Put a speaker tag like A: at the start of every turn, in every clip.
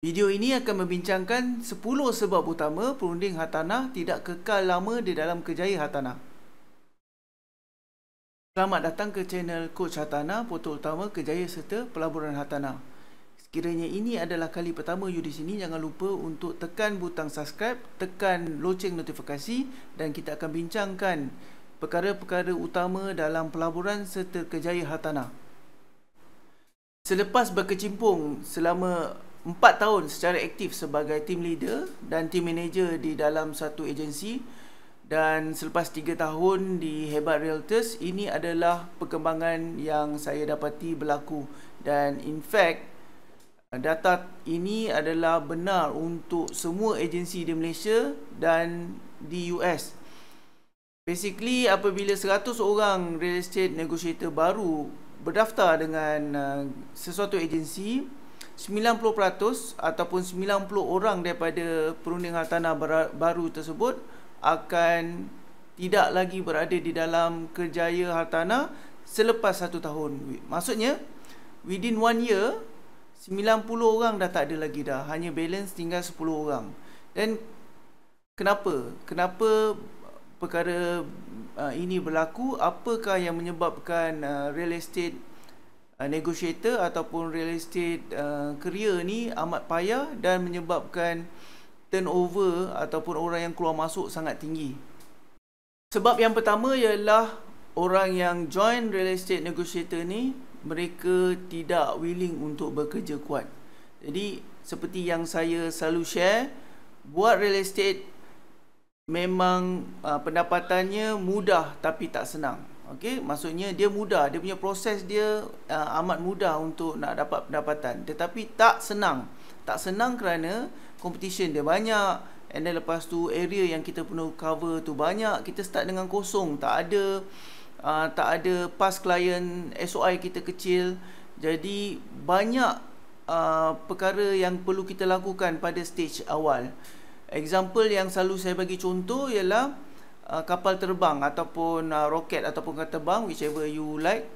A: Video ini akan membincangkan 10 sebab utama perunding hartanah tidak kekal lama di dalam kejayaan hartanah. Selamat datang ke channel Coach Hartanah, portal utama kejayaan serta pelaburan hartanah. Sekiranya ini adalah kali pertama you di sini, jangan lupa untuk tekan butang subscribe, tekan loceng notifikasi dan kita akan bincangkan perkara-perkara utama dalam pelaburan serta kejayaan hartanah. Selepas berkecimpung selama 4 tahun secara aktif sebagai team leader dan team manager di dalam satu agensi dan selepas 3 tahun di Hebat Realtors ini adalah perkembangan yang saya dapati berlaku dan in fact data ini adalah benar untuk semua agensi di Malaysia dan di US basically apabila 100 orang real estate negotiator baru berdaftar dengan uh, sesuatu agensi 90% ataupun 90 orang daripada perunding hartanah baru tersebut akan tidak lagi berada di dalam kerjaya hartanah selepas satu tahun. Maksudnya within one year 90 orang dah tak ada lagi dah, hanya balance tinggal 10 orang. Dan kenapa? Kenapa perkara uh, ini berlaku? Apakah yang menyebabkan uh, real estate Uh, negotiator ataupun real estate uh, career ni amat payah dan menyebabkan turnover ataupun orang yang keluar masuk sangat tinggi. Sebab yang pertama ialah orang yang join real estate negotiator ni mereka tidak willing untuk bekerja kuat. Jadi seperti yang saya selalu share buat real estate memang uh, pendapatannya mudah tapi tak senang. Okey, maksudnya dia mudah, dia punya proses dia uh, amat mudah untuk nak dapat pendapatan. Tetapi tak senang. Tak senang kerana competition dia banyak and then lepas tu area yang kita perlu cover tu banyak. Kita start dengan kosong, tak ada uh, tak ada past client, SOI kita kecil. Jadi banyak uh, perkara yang perlu kita lakukan pada stage awal. Example yang selalu saya bagi contoh ialah Uh, kapal terbang ataupun uh, roket ataupun kapal terbang whichever you like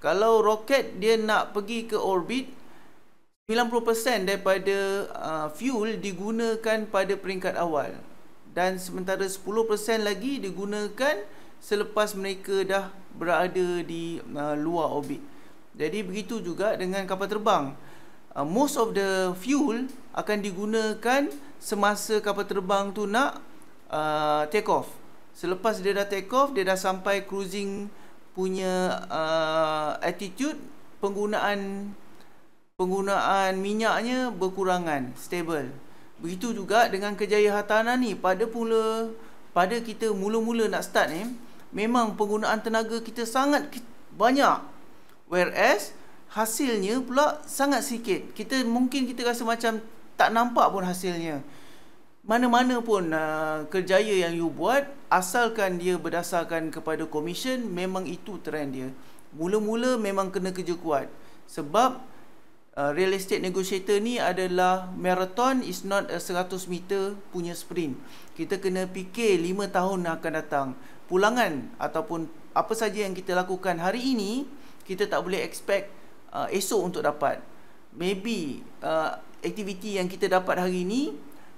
A: kalau roket dia nak pergi ke orbit 90% daripada uh, fuel digunakan pada peringkat awal dan sementara 10% lagi digunakan selepas mereka dah berada di uh, luar orbit jadi begitu juga dengan kapal terbang uh, most of the fuel akan digunakan semasa kapal terbang tu nak uh, take off Selepas dia dah take off Dia dah sampai cruising Punya uh, attitude Penggunaan Penggunaan minyaknya Berkurangan Stable Begitu juga dengan kejayaan Hatana ni Pada pula Pada kita mula-mula nak start ni Memang penggunaan tenaga kita sangat banyak Whereas Hasilnya pula sangat sikit Kita mungkin kita rasa macam Tak nampak pun hasilnya mana-mana pun uh, kerjaya yang you buat asalkan dia berdasarkan kepada commission memang itu trend dia mula-mula memang kena kerja kuat sebab uh, real estate negotiator ni adalah marathon is not a 100 meter punya sprint kita kena fikir 5 tahun akan datang pulangan ataupun apa saja yang kita lakukan hari ini kita tak boleh expect uh, esok untuk dapat maybe uh, aktiviti yang kita dapat hari ini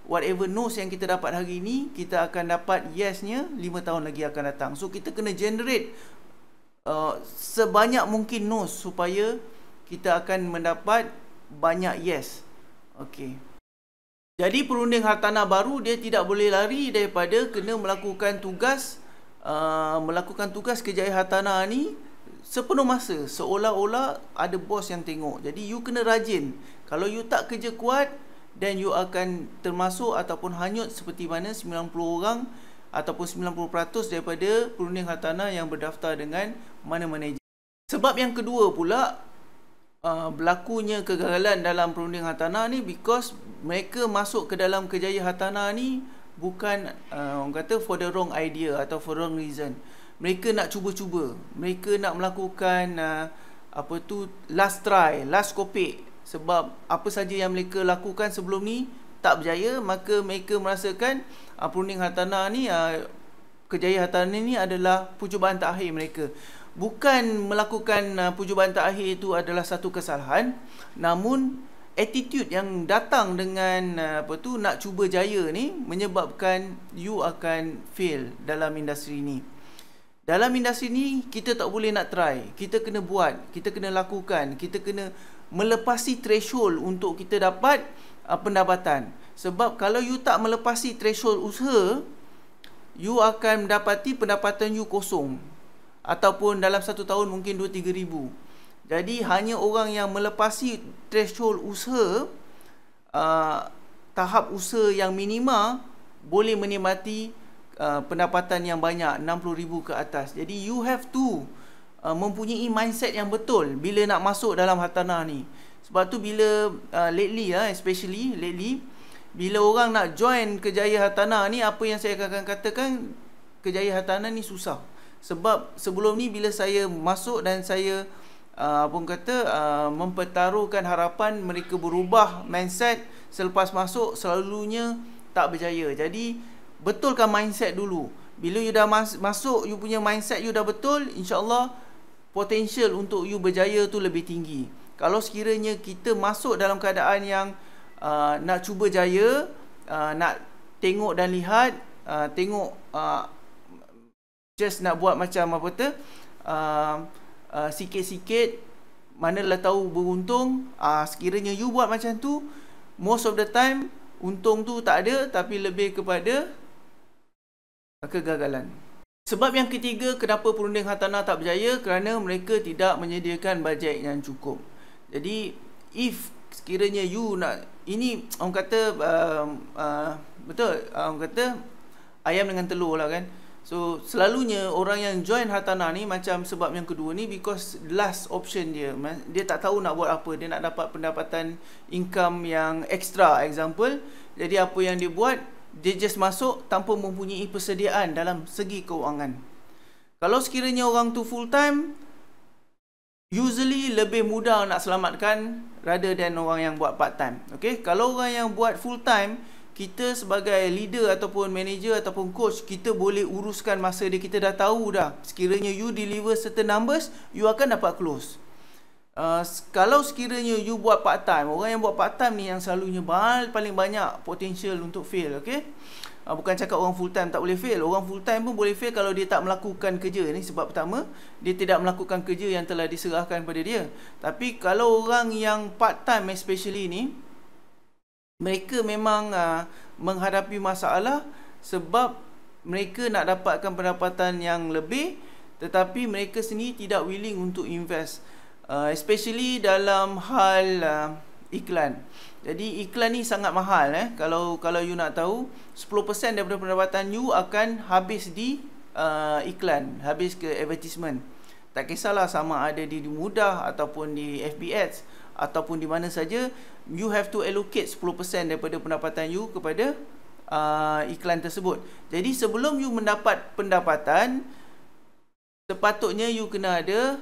A: whatever no's yang kita dapat hari ini kita akan dapat yesnya nya 5 tahun lagi akan datang so kita kena generate uh, sebanyak mungkin no's supaya kita akan mendapat banyak yes Okay. jadi perunding hartanah baru dia tidak boleh lari daripada kena melakukan tugas uh, melakukan tugas kejayaan hartanah ni sepenuh masa seolah-olah ada bos yang tengok jadi you kena rajin kalau you tak kerja kuat dan you akan termasuk ataupun hanyut seperti mana 90 orang ataupun 90% daripada perunding hartanah yang berdaftar dengan mana-mana sebab yang kedua pula uh, berlakunya kegagalan dalam perunding hartanah ni because mereka masuk ke dalam kejaya hartanah ni bukan uh, orang kata for the wrong idea atau for wrong reason mereka nak cuba-cuba mereka nak melakukan uh, apa tu last try last kopek sebab apa saja yang mereka lakukan sebelum ni tak berjaya maka mereka merasakan uh, pruning hartanah ni uh, kejayaan hartanah ni adalah percubaan terakhir mereka bukan melakukan uh, ah, percubaan terakhir itu adalah satu kesalahan namun attitude yang datang dengan apa tu nak cuba jaya ni menyebabkan you akan fail dalam industri ni dalam industri ni kita tak boleh nak try kita kena buat kita kena lakukan kita kena melepasi threshold untuk kita dapat uh, pendapatan sebab kalau you tak melepasi threshold usaha you akan mendapati pendapatan you kosong ataupun dalam satu tahun mungkin 2-3 ribu jadi hanya orang yang melepasi threshold usaha uh, tahap usaha yang minima boleh menikmati uh, pendapatan yang banyak 60 ribu ke atas jadi you have to Uh, mempunyai mindset yang betul bila nak masuk dalam hartanah ni sebab tu bila uh, lately lah uh, especially lately bila orang nak join kejaya hartanah ni apa yang saya akan katakan kejaya hartanah ni susah sebab sebelum ni bila saya masuk dan saya uh, pun kata uh, mempertaruhkan harapan mereka berubah mindset selepas masuk selalunya tak berjaya jadi betulkan mindset dulu bila you dah mas- masuk you punya mindset you dah betul insyaallah potensial untuk you berjaya tu lebih tinggi. Kalau sekiranya kita masuk dalam keadaan yang uh, nak cuba jaya, uh, nak tengok dan lihat, uh, tengok uh, just nak buat macam apa tu, uh, uh, mana sikit tahu beruntung, uh, sekiranya you buat macam tu, most of the time untung tu tak ada tapi lebih kepada kegagalan. Sebab yang ketiga, kenapa perunding hartanah tak berjaya? Kerana mereka tidak menyediakan bajet yang cukup. Jadi, if sekiranya you nak... Ini orang kata... Uh, uh, betul, orang kata ayam dengan telur lah kan. So, selalunya orang yang join hartanah ni macam sebab yang kedua ni because last option dia. Dia tak tahu nak buat apa. Dia nak dapat pendapatan income yang extra, example. Jadi, apa yang dia buat, dia just masuk tanpa mempunyai persediaan dalam segi kewangan. Kalau sekiranya orang tu full time, usually lebih mudah nak selamatkan rather than orang yang buat part time. Okay? Kalau orang yang buat full time, kita sebagai leader ataupun manager ataupun coach, kita boleh uruskan masa dia kita dah tahu dah. Sekiranya you deliver certain numbers, you akan dapat close uh, kalau sekiranya you buat part time orang yang buat part time ni yang selalunya bal paling banyak potential untuk fail okey ah, bukan cakap orang full time tak boleh fail orang full time pun boleh fail kalau dia tak melakukan kerja ni sebab pertama dia tidak melakukan kerja yang telah diserahkan pada dia tapi kalau orang yang part time especially ni mereka memang uh, menghadapi masalah sebab mereka nak dapatkan pendapatan yang lebih tetapi mereka sendiri tidak willing untuk invest uh, especially dalam hal uh, iklan. Jadi iklan ni sangat mahal eh. Kalau kalau you nak tahu 10% daripada pendapatan you akan habis di uh, iklan, habis ke advertisement. Tak kisahlah sama ada di mudah ataupun di FB ads ataupun di mana saja, you have to allocate 10% daripada pendapatan you kepada uh, iklan tersebut. Jadi sebelum you mendapat pendapatan sepatutnya you kena ada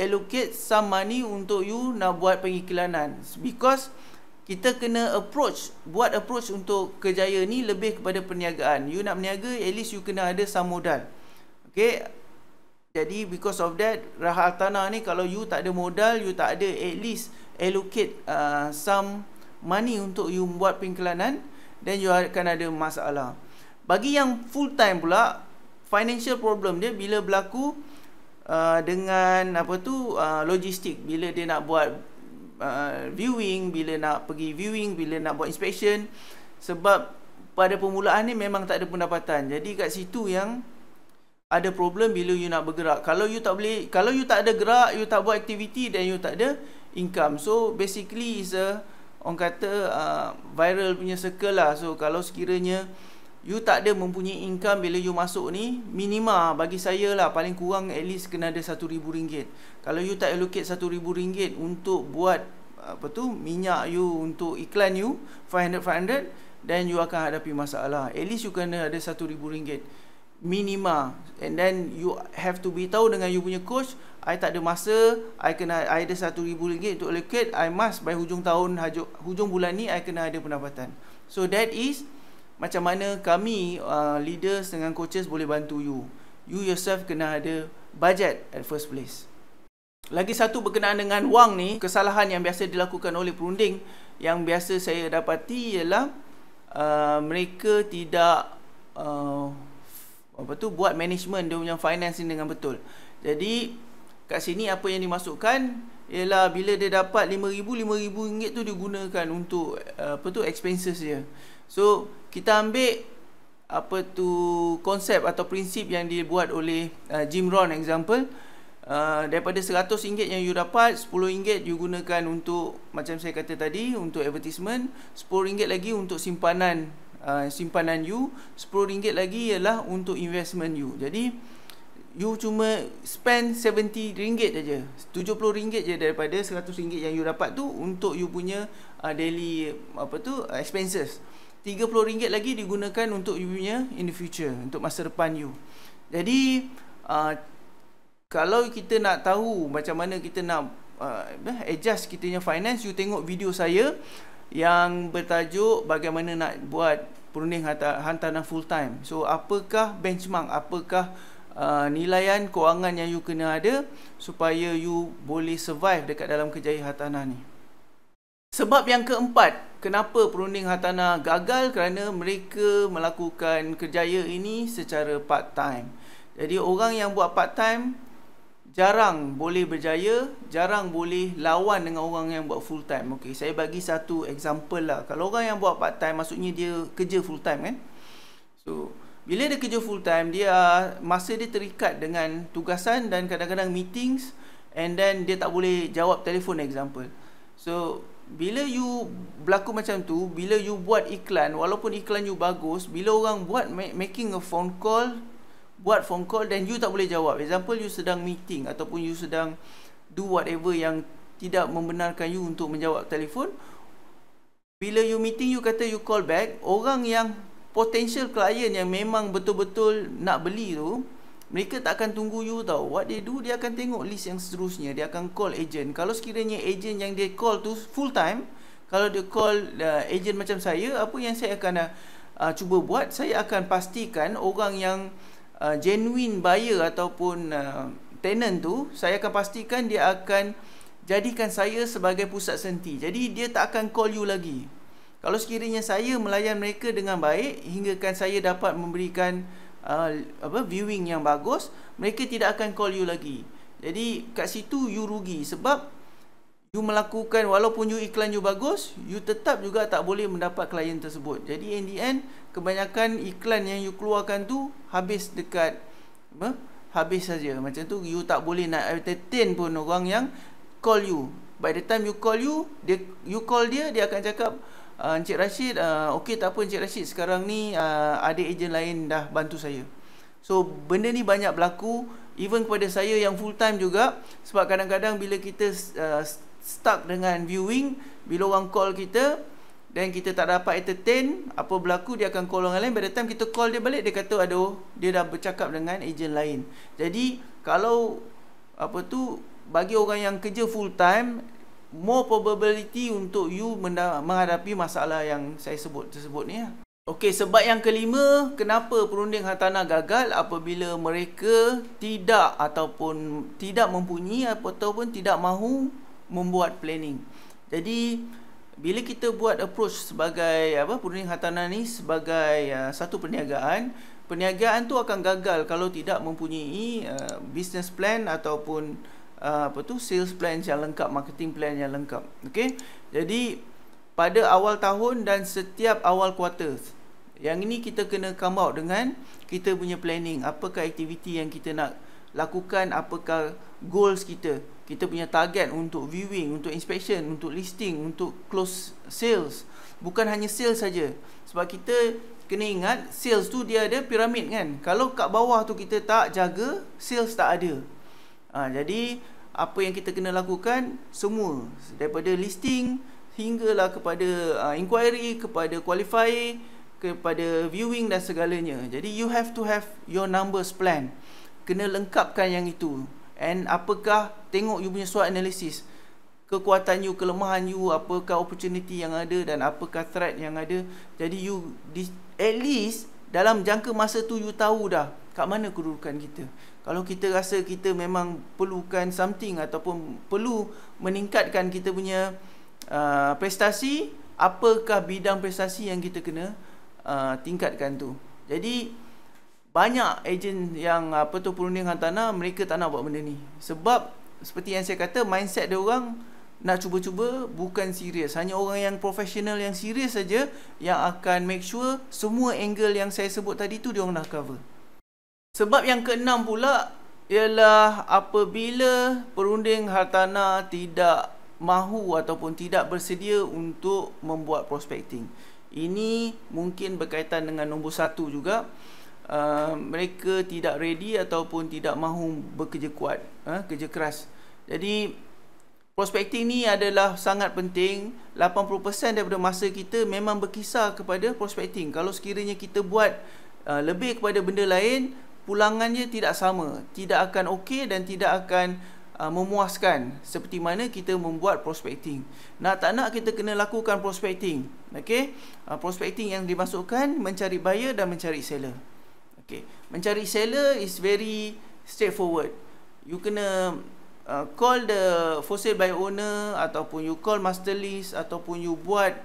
A: allocate some money untuk you nak buat pengiklanan because kita kena approach buat approach untuk kejaya ni lebih kepada perniagaan you nak berniaga at least you kena ada some modal okay jadi because of that rahal tanah ni kalau you tak ada modal you tak ada at least allocate uh, some money untuk you buat pengiklanan then you akan ada masalah bagi yang full time pula financial problem dia bila berlaku Uh, dengan apa tu uh, logistik bila dia nak buat uh, viewing bila nak pergi viewing bila nak buat inspection sebab pada permulaan ni memang tak ada pendapatan jadi kat situ yang ada problem bila you nak bergerak kalau you tak boleh kalau you tak ada gerak you tak buat aktiviti dan you tak ada income so basically is a orang kata uh, viral punya circle lah so kalau sekiranya You tak ada mempunyai income bila you masuk ni Minima bagi saya lah paling kurang at least kena ada RM1,000 Kalau you tak allocate RM1,000 untuk buat apa tu minyak you untuk iklan you 500-500 Then you akan hadapi masalah At least you kena ada RM1,000 Minima And then you have to be tahu dengan you punya coach I tak ada masa I kena I ada RM1,000 untuk allocate I must by hujung tahun hujung bulan ni I kena ada pendapatan So that is macam mana kami uh, leaders dengan coaches boleh bantu you you yourself kena ada budget at first place lagi satu berkenaan dengan wang ni kesalahan yang biasa dilakukan oleh perunding yang biasa saya dapati ialah uh, mereka tidak uh, apa tu buat management dia punya financing dengan betul jadi kat sini apa yang dimasukkan ialah bila dia dapat RM5,000, RM5,000 tu digunakan untuk uh, apa tu expenses dia. So, kita ambil apa tu konsep atau prinsip yang dibuat oleh uh, Jim Rohn example uh, daripada RM100 yang you dapat RM10 you gunakan untuk macam saya kata tadi untuk advertisement RM10 lagi untuk simpanan uh, simpanan you RM10 lagi ialah untuk investment you jadi you cuma spend RM70 saja RM70 je daripada RM100 yang you dapat tu untuk you punya uh, daily apa tu uh, expenses expenses RM30 lagi digunakan untuk you punya in the future untuk masa depan you jadi uh, kalau kita nak tahu macam mana kita nak uh, eh, adjust kita punya finance you tengok video saya yang bertajuk bagaimana nak buat perunding hantaran full time so apakah benchmark apakah Uh, nilaian kewangan yang you kena ada supaya you boleh survive dekat dalam kejayaan hartanah ni sebab yang keempat kenapa perunding hartanah gagal kerana mereka melakukan kerjaya ini secara part time jadi orang yang buat part time jarang boleh berjaya jarang boleh lawan dengan orang yang buat full time okey saya bagi satu example lah kalau orang yang buat part time maksudnya dia kerja full time kan so bila dia kerja full time dia masa dia terikat dengan tugasan dan kadang-kadang meetings and then dia tak boleh jawab telefon example so bila you berlaku macam tu bila you buat iklan walaupun iklan you bagus bila orang buat making a phone call buat phone call dan you tak boleh jawab example you sedang meeting ataupun you sedang do whatever yang tidak membenarkan you untuk menjawab telefon bila you meeting you kata you call back orang yang potential client yang memang betul-betul nak beli tu mereka tak akan tunggu you tau What they do Dia akan tengok list yang seterusnya Dia akan call agent Kalau sekiranya agent yang dia call tu Full time Kalau dia call uh, agent macam saya Apa yang saya akan uh, uh, cuba buat Saya akan pastikan Orang yang uh, genuine buyer Ataupun uh, tenant tu Saya akan pastikan dia akan Jadikan saya sebagai pusat senti Jadi dia tak akan call you lagi Kalau sekiranya saya melayan mereka dengan baik Hinggakan saya dapat memberikan uh, apa viewing yang bagus, mereka tidak akan call you lagi. Jadi kat situ you rugi sebab you melakukan walaupun you iklan you bagus, you tetap juga tak boleh mendapat klien tersebut. Jadi in the end kebanyakan iklan yang you keluarkan tu habis dekat apa? habis saja. Macam tu you tak boleh nak entertain pun orang yang call you. By the time you call you, dia you call dia dia akan cakap, uh, Encik Rashid uh, Okey tak apa Encik Rashid Sekarang ni uh, ah, ada ejen lain dah bantu saya So benda ni banyak berlaku Even kepada saya yang full time juga Sebab kadang-kadang bila kita uh, Stuck dengan viewing Bila orang call kita Dan kita tak dapat entertain Apa berlaku dia akan call orang lain Pada time kita call dia balik Dia kata aduh Dia dah bercakap dengan ejen lain Jadi kalau Apa tu Bagi orang yang kerja full time more probability untuk you menghadapi masalah yang saya sebut tersebut ni. Ya. Okey, sebab yang kelima, kenapa perunding hartanah gagal apabila mereka tidak ataupun tidak mempunyai ataupun tidak mahu membuat planning. Jadi bila kita buat approach sebagai apa perunding hartanah ni sebagai uh, satu perniagaan, perniagaan tu akan gagal kalau tidak mempunyai uh, business plan ataupun Ah, apa tu sales plan yang lengkap, marketing plan yang lengkap. Okey. Jadi pada awal tahun dan setiap awal kuartal, Yang ini kita kena come out dengan kita punya planning, apakah aktiviti yang kita nak lakukan, apakah goals kita. Kita punya target untuk viewing, untuk inspection, untuk listing, untuk close sales. Bukan hanya sales saja. Sebab kita kena ingat sales tu dia ada piramid kan. Kalau kat bawah tu kita tak jaga, sales tak ada ha, Jadi apa yang kita kena lakukan Semua daripada listing Hinggalah kepada uh, inquiry Kepada qualify Kepada viewing dan segalanya Jadi you have to have your numbers plan Kena lengkapkan yang itu And apakah tengok you punya SWOT analysis Kekuatan you, kelemahan you Apakah opportunity yang ada Dan apakah threat yang ada Jadi you at least Dalam jangka masa tu you tahu dah Kat mana kedudukan kita kalau kita rasa kita memang perlukan something ataupun perlu meningkatkan kita punya uh, prestasi apakah bidang prestasi yang kita kena uh, tingkatkan tu jadi banyak ejen yang apa tu perunding hantana mereka tak nak buat benda ni sebab seperti yang saya kata mindset dia orang nak cuba-cuba bukan serius hanya orang yang profesional yang serius saja yang akan make sure semua angle yang saya sebut tadi tu dia orang dah cover sebab yang keenam pula ialah apabila perunding hartanah tidak mahu ataupun tidak bersedia untuk membuat prospecting. Ini mungkin berkaitan dengan nombor satu juga. Uh, mereka tidak ready ataupun tidak mahu bekerja kuat, uh, kerja keras. Jadi prospecting ni adalah sangat penting. 80% daripada masa kita memang berkisar kepada prospecting. Kalau sekiranya kita buat uh, lebih kepada benda lain, pulangannya tidak sama tidak akan okey dan tidak akan uh, memuaskan seperti mana kita membuat prospecting nak tak nak kita kena lakukan prospecting okey uh, prospecting yang dimasukkan mencari buyer dan mencari seller okey mencari seller is very straightforward you kena uh, call the for sale by owner ataupun you call master list ataupun you buat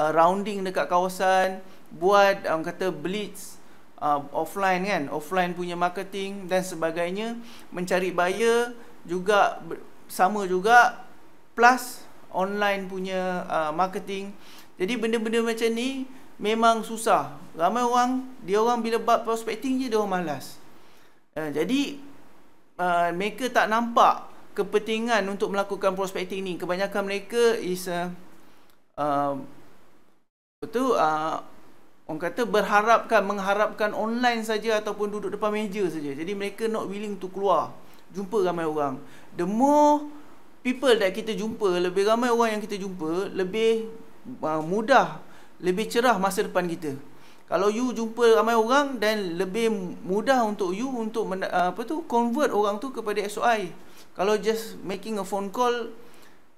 A: uh, rounding dekat kawasan buat orang um, kata blitz uh, offline kan offline punya marketing dan sebagainya mencari buyer juga sama juga plus online punya uh, marketing jadi benda-benda macam ni memang susah ramai orang dia orang bila buat prospecting je dia orang malas uh, jadi uh, mereka tak nampak kepentingan untuk melakukan prospecting ni kebanyakan mereka is uh, uh, betul uh, orang kata berharapkan mengharapkan online saja ataupun duduk depan meja saja jadi mereka not willing to keluar jumpa ramai orang the more people that kita jumpa lebih ramai orang yang kita jumpa lebih uh, mudah lebih cerah masa depan kita kalau you jumpa ramai orang dan lebih mudah untuk you untuk uh, apa tu convert orang tu kepada SOI kalau just making a phone call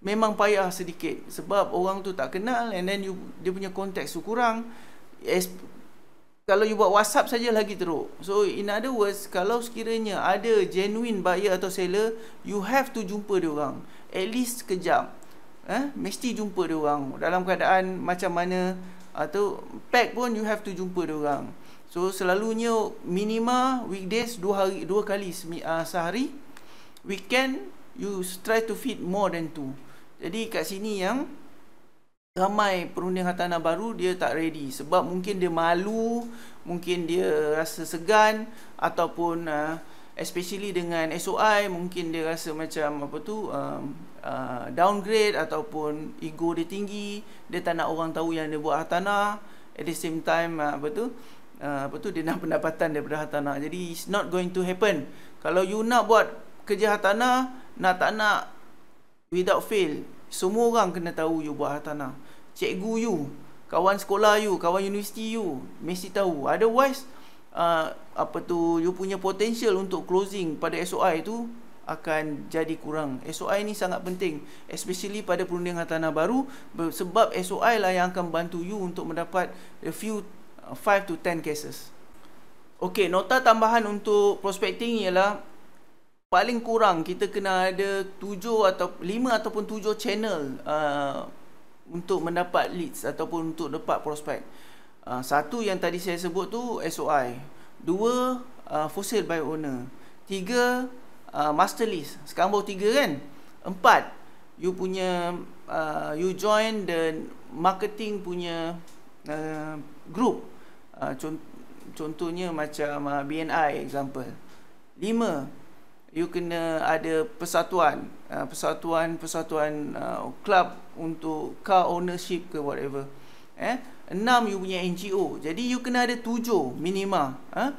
A: memang payah sedikit sebab orang tu tak kenal and then you dia punya konteks tu kurang es, kalau you buat WhatsApp saja lagi teruk. So in other words, kalau sekiranya ada genuine buyer atau seller, you have to jumpa dia orang. At least kejap. Eh, mesti jumpa dia orang dalam keadaan macam mana atau pack pun you have to jumpa dia orang. So selalunya minima weekdays dua hari dua kali uh, sehari. Weekend you try to fit more than two. Jadi kat sini yang ramai perunding hartanah baru dia tak ready sebab mungkin dia malu mungkin dia rasa segan ataupun uh, especially dengan SOI mungkin dia rasa macam apa tu um, uh, downgrade ataupun ego dia tinggi dia tak nak orang tahu yang dia buat hartanah at the same time uh, apa tu uh, apa tu dia nak pendapatan daripada hartanah jadi it's not going to happen kalau you nak buat kerja hartanah nak tak nak without fail semua orang kena tahu you buat hartanah Cikgu you Kawan sekolah you Kawan universiti you Mesti tahu Otherwise uh, Apa tu You punya potential untuk closing pada SOI tu akan jadi kurang SOI ni sangat penting Especially pada perunding tanah baru Sebab SOI lah yang akan bantu you Untuk mendapat a few 5 uh, to 10 cases Okay, nota tambahan untuk prospecting ialah paling kurang kita kena ada 7 atau 5 ataupun 7 channel uh, untuk mendapat leads ataupun untuk dapat prospek. Uh, satu yang tadi saya sebut tu SOI. Dua uh, fossil by owner. Tiga uh, master list. Sekarang baru tiga kan? Empat you punya uh, you join the marketing punya uh, group. Uh, contohnya macam uh, BNI example. Lima you kena ada persatuan uh, persatuan persatuan uh, club untuk car ownership ke whatever eh enam you punya NGO jadi you kena ada tujuh minima eh?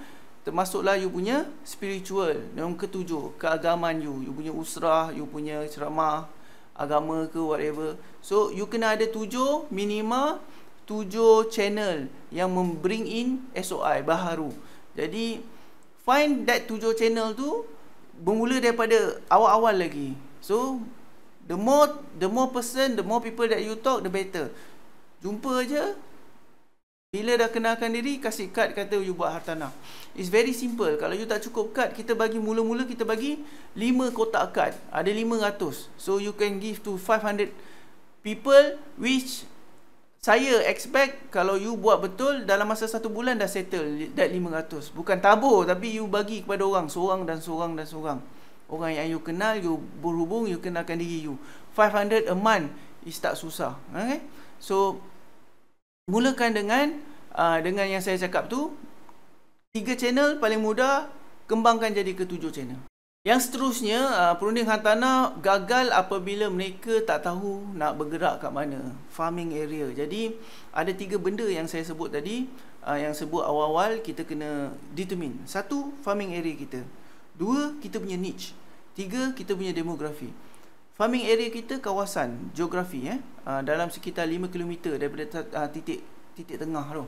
A: termasuklah you punya spiritual yang ketujuh keagamaan you you punya usrah you punya ceramah agama ke whatever so you kena ada tujuh minima tujuh channel yang membring in SOI baharu jadi find that tujuh channel tu bermula daripada awal-awal lagi. So the more the more person, the more people that you talk the better. Jumpa aja bila dah kenalkan diri kasih kad kata you buat hartanah. It's very simple. Kalau you tak cukup kad, kita bagi mula-mula kita bagi 5 kotak kad. Ada 500. So you can give to 500 people which saya expect kalau you buat betul dalam masa satu bulan dah settle that 500 bukan tabur tapi you bagi kepada orang seorang dan seorang dan seorang orang yang you kenal you berhubung you kenalkan diri you 500 a month is tak susah okay? so mulakan dengan uh, dengan yang saya cakap tu tiga channel paling mudah kembangkan jadi ketujuh channel yang seterusnya, ah, perunding hantanah gagal apabila mereka tak tahu nak bergerak kat mana. Farming area. Jadi, ada tiga benda yang saya sebut tadi. Ah, yang sebut awal-awal, kita kena determine. Satu, farming area kita. Dua, kita punya niche. Tiga, kita punya demografi. Farming area kita kawasan, geografi. Eh? Ah, dalam sekitar 5km daripada uh, titik titik tengah tu.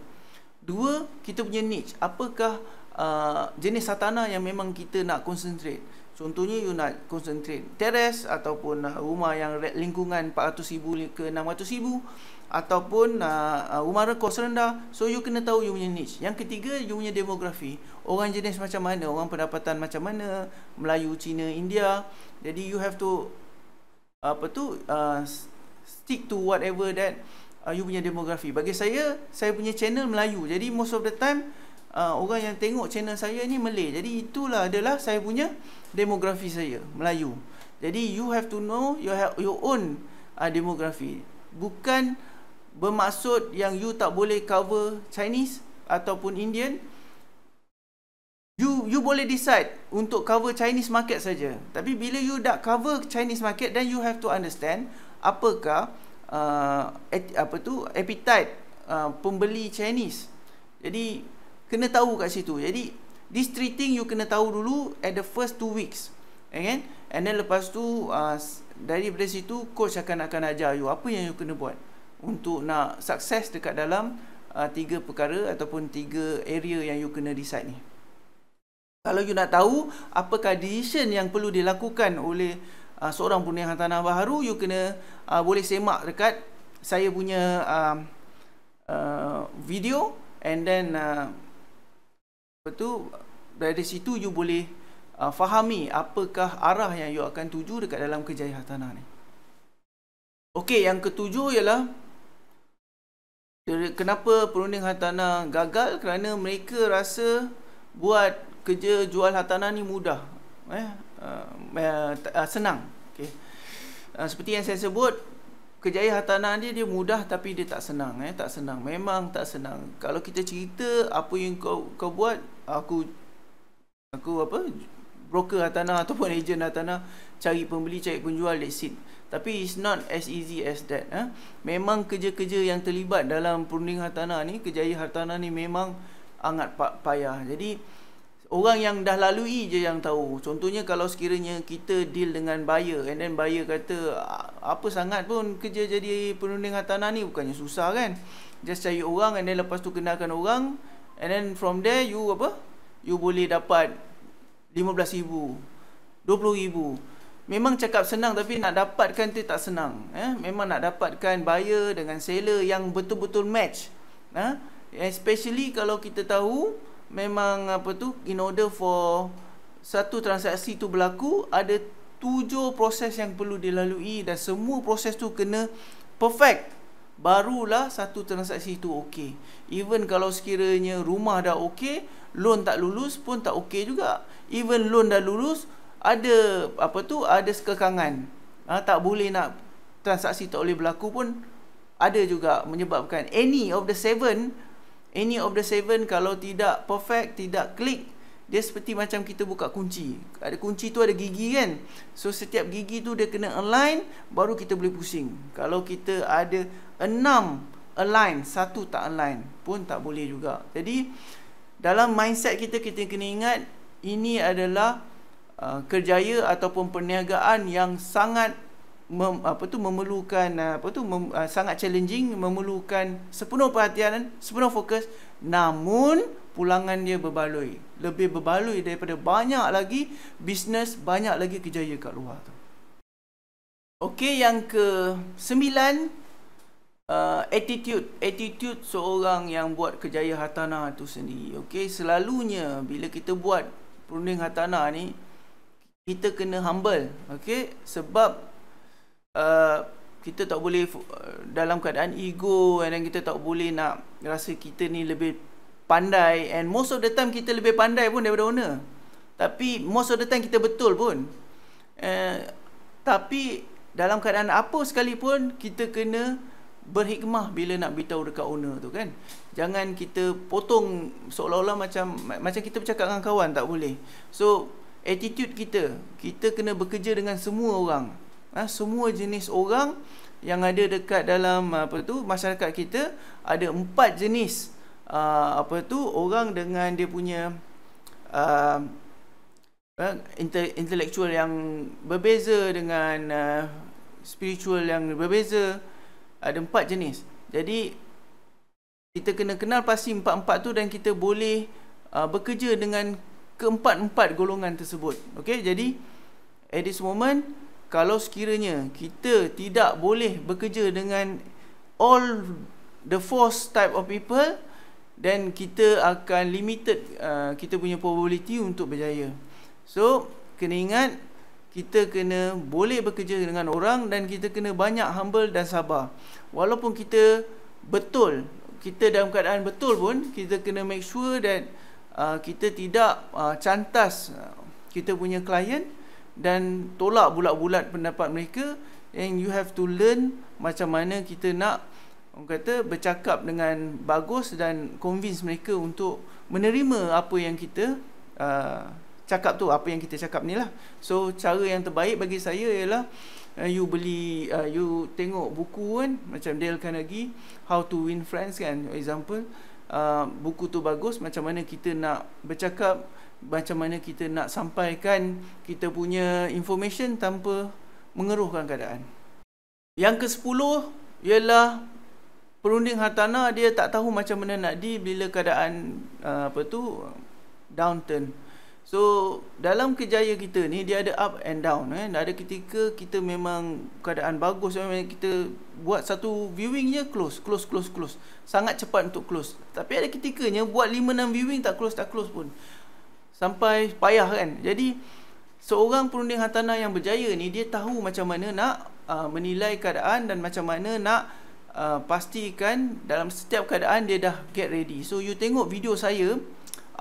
A: Dua, kita punya niche. Apakah... Uh, jenis satana yang memang kita nak concentrate Contohnya you nak concentrate teres ataupun uh, rumah yang lingkungan ribu ke 600 ribu, ataupun uh, uh rumah kos rendah. So you kena tahu you punya niche. Yang ketiga you punya demografi. Orang jenis macam mana, orang pendapatan macam mana, Melayu, Cina, India. Jadi you have to apa tu uh, stick to whatever that uh, you punya demografi. Bagi saya, saya punya channel Melayu. Jadi most of the time Ah, orang yang tengok channel saya ni Malay. Jadi itulah adalah saya punya demografi saya, Melayu. Jadi you have to know your your own uh, demografi. Bukan bermaksud yang you tak boleh cover Chinese ataupun Indian. You you boleh decide untuk cover Chinese market saja. Tapi bila you dah cover Chinese market then you have to understand apakah uh, ah, et, apa tu appetite uh, pembeli Chinese. Jadi kena tahu kat situ. Jadi this three thing you kena tahu dulu at the first two weeks. Okay? Eh, and then lepas tu uh, dari dari situ coach akan akan ajar you apa yang you kena buat untuk nak sukses dekat dalam uh, tiga perkara ataupun tiga area yang you kena decide ni. Kalau you nak tahu apakah decision yang perlu dilakukan oleh uh, seorang pengguna hantanah baharu, you kena uh, boleh semak dekat saya punya uh, uh, video and then uh, Lepas tu dari situ you boleh uh, fahami apakah arah yang you akan tuju dekat dalam kejayaan hartanah ni. Okey, yang ketujuh ialah kenapa perunding hartanah gagal kerana mereka rasa buat kerja jual hartanah ni mudah. Eh, uh, uh, senang. Okey. Uh, seperti yang saya sebut, kejaya hartanah dia dia mudah tapi dia tak senang eh tak senang memang tak senang kalau kita cerita apa yang kau kau buat aku aku apa broker hartanah ataupun ejen hartanah cari pembeli cari penjual that's it tapi it's not as easy as that eh? memang kerja-kerja yang terlibat dalam perunding hartanah ni kejaya hartanah ni memang sangat payah jadi orang yang dah lalui je yang tahu. Contohnya kalau sekiranya kita deal dengan buyer and then buyer kata ah, apa sangat pun kerja jadi penunding hartanah ni bukannya susah kan. Just cari orang and then lepas tu kenalkan orang and then from there you apa? You boleh dapat 15000, 20000. Memang cakap senang tapi nak dapatkan tu tak senang. Eh? Memang nak dapatkan buyer dengan seller yang betul-betul match. Eh? Especially kalau kita tahu memang apa tu in order for satu transaksi tu berlaku ada tujuh proses yang perlu dilalui dan semua proses tu kena perfect barulah satu transaksi tu okey even kalau sekiranya rumah dah okey loan tak lulus pun tak okey juga even loan dah lulus ada apa tu ada kekangan ha, tak boleh nak transaksi tak boleh berlaku pun ada juga menyebabkan any of the seven any of the seven kalau tidak perfect tidak klik dia seperti macam kita buka kunci ada kunci tu ada gigi kan so setiap gigi tu dia kena align baru kita boleh pusing kalau kita ada enam align satu tak align pun tak boleh juga jadi dalam mindset kita kita kena ingat ini adalah uh, kerjaya ataupun perniagaan yang sangat mem, apa tu memerlukan eh, apa tu mem, uh, sangat challenging memerlukan sepenuh perhatian sepenuh fokus namun pulangan dia berbaloi lebih berbaloi daripada banyak lagi bisnes banyak lagi kejayaan kat luar tu okey yang ke sembilan uh, eh, attitude attitude seorang yang buat kejayaan hatana tu sendiri okey selalunya bila kita buat perunding hatana ni kita kena humble okey sebab uh, kita tak boleh uh, dalam keadaan ego dan kita tak boleh nak rasa kita ni lebih pandai and most of the time kita lebih pandai pun daripada owner tapi most of the time kita betul pun uh, tapi dalam keadaan apa sekalipun kita kena berhikmah bila nak beritahu dekat owner tu kan jangan kita potong seolah-olah macam macam kita bercakap dengan kawan tak boleh so attitude kita kita kena bekerja dengan semua orang ha, semua jenis orang yang ada dekat dalam apa tu masyarakat kita ada empat jenis ha, apa tu orang dengan dia punya um, ha, ha, yang berbeza dengan ha, spiritual yang berbeza ada empat jenis jadi kita kena kenal pasti empat-empat tu dan kita boleh uh, bekerja dengan keempat-empat golongan tersebut. Okay, jadi at this moment kalau sekiranya kita tidak boleh bekerja dengan all the force type of people then kita akan limited uh, kita punya probability untuk berjaya so kena ingat kita kena boleh bekerja dengan orang dan kita kena banyak humble dan sabar walaupun kita betul kita dalam keadaan betul pun kita kena make sure that uh, kita tidak uh, cantas uh, kita punya client dan tolak bulat-bulat pendapat mereka and you have to learn macam mana kita nak orang kata bercakap dengan bagus dan convince mereka untuk menerima apa yang kita uh, cakap tu apa yang kita cakap ni lah so cara yang terbaik bagi saya ialah uh, you beli uh, you tengok buku kan macam Dale Carnegie How to Win Friends kan for example uh, buku tu bagus macam mana kita nak bercakap macam mana kita nak sampaikan kita punya information tanpa mengeruhkan keadaan. Yang ke-10 ialah perunding hartanah dia tak tahu macam mana nak di bila keadaan uh, apa tu downturn. So dalam kejayaan kita ni dia ada up and down eh. Ada ketika kita memang keadaan bagus memang kita buat satu viewing je close, close, close, close. Sangat cepat untuk close. Tapi ada ketikanya buat 5 6 viewing tak close, tak close pun sampai payah kan. Jadi seorang perunding hartanah yang berjaya ni dia tahu macam mana nak uh, menilai keadaan dan macam mana nak uh, pastikan dalam setiap keadaan dia dah get ready. So you tengok video saya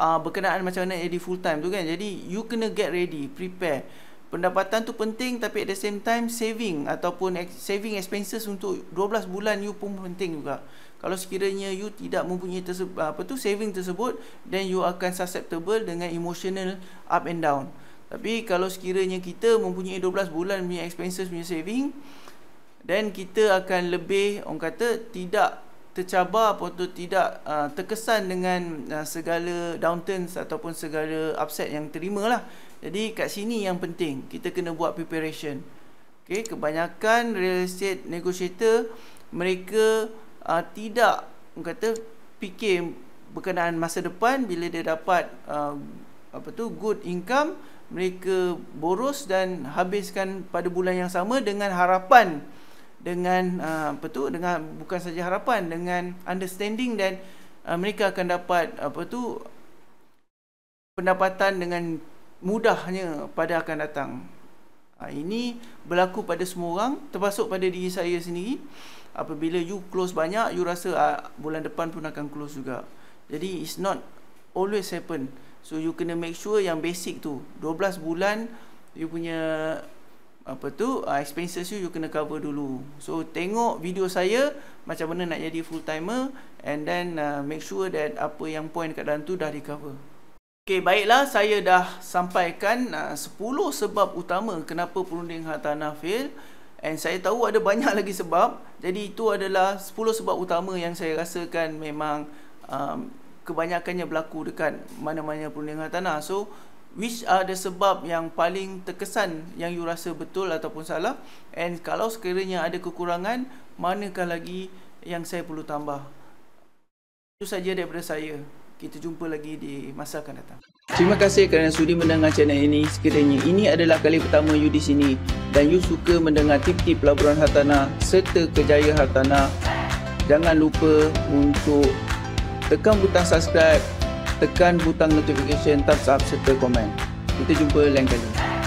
A: uh, berkenaan macam mana jadi full time tu kan. Jadi you kena get ready, prepare. Pendapatan tu penting tapi at the same time saving ataupun saving expenses untuk 12 bulan you pun penting juga kalau sekiranya you tidak mempunyai terse- apa tu saving tersebut then you akan susceptible dengan emotional up and down tapi kalau sekiranya kita mempunyai 12 bulan punya expenses punya saving then kita akan lebih orang kata tidak tercabar atau tidak uh, terkesan dengan uh, segala downturns ataupun segala upset yang terima lah jadi kat sini yang penting kita kena buat preparation Okay, kebanyakan real estate negotiator mereka uh, tidak kata fikir berkenaan masa depan bila dia dapat uh, apa tu good income mereka boros dan habiskan pada bulan yang sama dengan harapan dengan uh, apa tu dengan bukan saja harapan dengan understanding dan uh, mereka akan dapat apa tu pendapatan dengan mudahnya pada akan datang. ini berlaku pada semua orang termasuk pada diri saya sendiri apabila you close banyak you rasa uh, bulan depan pun akan close juga jadi it's not always happen so you kena make sure yang basic tu 12 bulan you punya apa tu uh, expenses you you kena cover dulu so tengok video saya macam mana nak jadi full timer and then uh, make sure that apa yang point kat dalam tu dah recover Okay, baiklah saya dah sampaikan uh, 10 sebab utama kenapa perunding hartanah fail. And saya tahu ada banyak lagi sebab Jadi itu adalah 10 sebab utama yang saya rasakan memang um, Kebanyakannya berlaku dekat mana-mana perundingan tanah So which are the sebab yang paling terkesan yang you rasa betul ataupun salah And kalau sekiranya ada kekurangan Manakah lagi yang saya perlu tambah Itu saja daripada saya Kita jumpa lagi di masa akan datang Terima kasih kerana sudi mendengar channel ini. Sekiranya ini adalah kali pertama you di sini dan you suka mendengar tip-tip pelaburan hartanah serta kejaya hartanah, jangan lupa untuk tekan butang subscribe, tekan butang notification, thumbs up serta komen. Kita jumpa lain kali.